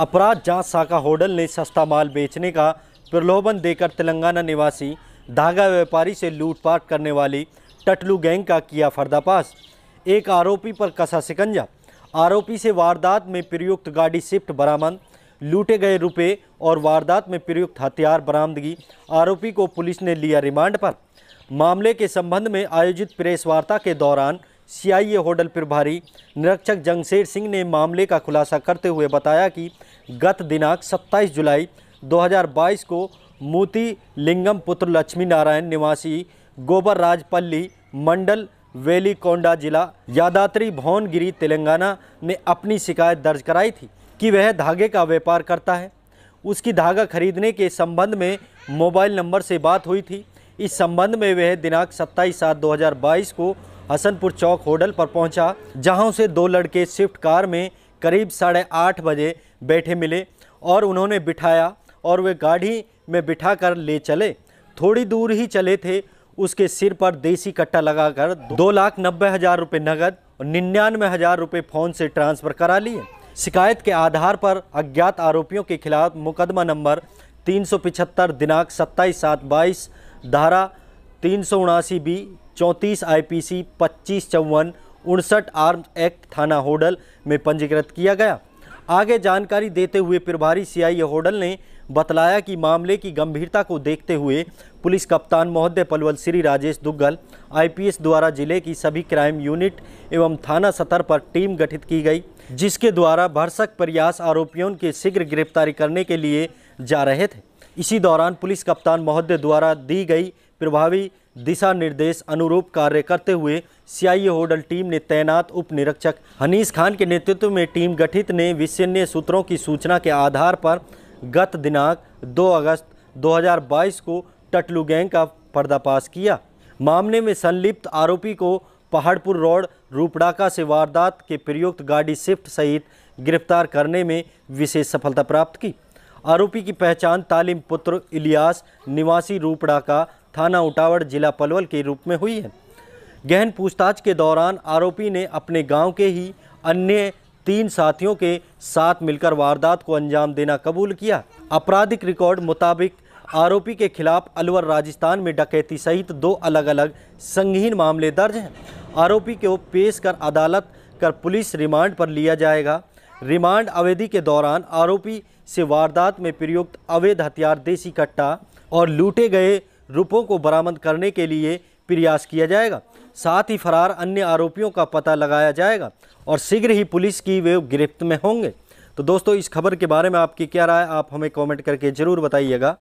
अपराध जांच शाखा होडल ने सस्ता माल बेचने का प्रलोभन देकर तेलंगाना निवासी धागा व्यापारी से लूटपाट करने वाली टटलू गैंग का किया पर्दापाश एक आरोपी पर कसा शिकंजा आरोपी से वारदात में प्रयुक्त गाड़ी शिफ्ट बरामद लूटे गए रुपए और वारदात में प्रयुक्त हथियार बरामदगी आरोपी को पुलिस ने लिया रिमांड पर मामले के संबंध में आयोजित प्रेस वार्ता के दौरान सीआईए होटल प्रभारी निरीक्षक जंगशेर सिंह ने मामले का खुलासा करते हुए बताया कि गत दिनांक 27 जुलाई 2022 को मोती लिंगम पुत्र लक्ष्मी नारायण निवासी गोबर राजपल्ली मंडल वेलीकोंडा जिला यादात्री भवनगिरी तेलंगाना ने अपनी शिकायत दर्ज कराई थी कि वह धागे का व्यापार करता है उसकी धागा खरीदने के संबंध में मोबाइल नंबर से बात हुई थी इस संबंध में वह दिनांक 27 सात 2022 को हसनपुर चौक होटल पर पहुंचा जहां उसे दो लड़के स्विफ्ट कार में करीब साढ़े आठ बजे बैठे मिले और उन्होंने बिठाया और वे गाड़ी में बिठा कर ले चले थोड़ी दूर ही चले थे उसके सिर पर देसी कट्टा लगाकर दो लाख नब्बे हज़ार रुपये नकद और निन्यानवे हज़ार रुपये फ़ोन से ट्रांसफ़र करा लिए शिकायत के आधार पर अज्ञात आरोपियों के खिलाफ मुकदमा नंबर तीन दिनांक सत्ताईस सात बाईस धारा तीन सौ उनासी बी चौंतीस आई पी सी पच्चीस चौवन उनसठ आर्म एक्ट थाना होडल में पंजीकृत किया गया आगे जानकारी देते हुए प्रभारी सीआईए होडल ने बतलाया कि मामले की गंभीरता को देखते हुए पुलिस कप्तान महोदय पलवल श्री राजेश दुग्गल आईपीएस द्वारा जिले की सभी क्राइम यूनिट एवं थाना सतर पर टीम गठित की गई जिसके द्वारा भरसक प्रयास आरोपियों के शीघ्र गिरफ्तारी करने के लिए जा रहे थे इसी दौरान पुलिस कप्तान महोदय द्वारा दी गई प्रभावी दिशा निर्देश अनुरूप कार्य करते हुए सीआईए होडल टीम ने तैनात उप निरीक्षक हनीस खान के नेतृत्व में टीम गठित ने विशेन्य सूत्रों की सूचना के आधार पर गत दिनांक 2 अगस्त 2022 को टटलू गैंग का पर्दाफाश किया मामले में संलिप्त आरोपी को पहाड़पुर रोड रूपडाका से वारदात के प्रयुक्त गाड़ी शिफ्ट सहित गिरफ्तार करने में विशेष सफलता प्राप्त की आरोपी की पहचान तालिम पुत्र इलियास निवासी रूपड़ा का थाना उटावड़ जिला पलवल के रूप में हुई है गहन पूछताछ के दौरान आरोपी ने अपने गांव के ही अन्य तीन साथियों के साथ मिलकर वारदात को अंजाम देना कबूल किया आपराधिक रिकॉर्ड मुताबिक आरोपी के खिलाफ अलवर राजस्थान में डकैती सहित दो अलग अलग संगीन मामले दर्ज हैं आरोपी को पेश कर अदालत कर पुलिस रिमांड पर लिया जाएगा रिमांड अवधि के दौरान आरोपी से वारदात में प्रयुक्त अवैध हथियार देसी कट्टा और लूटे गए रुपयों को बरामद करने के लिए प्रयास किया जाएगा साथ ही फरार अन्य आरोपियों का पता लगाया जाएगा और शीघ्र ही पुलिस की वे गिरफ्त में होंगे तो दोस्तों इस खबर के बारे में आपकी क्या राय आप हमें कमेंट करके ज़रूर बताइएगा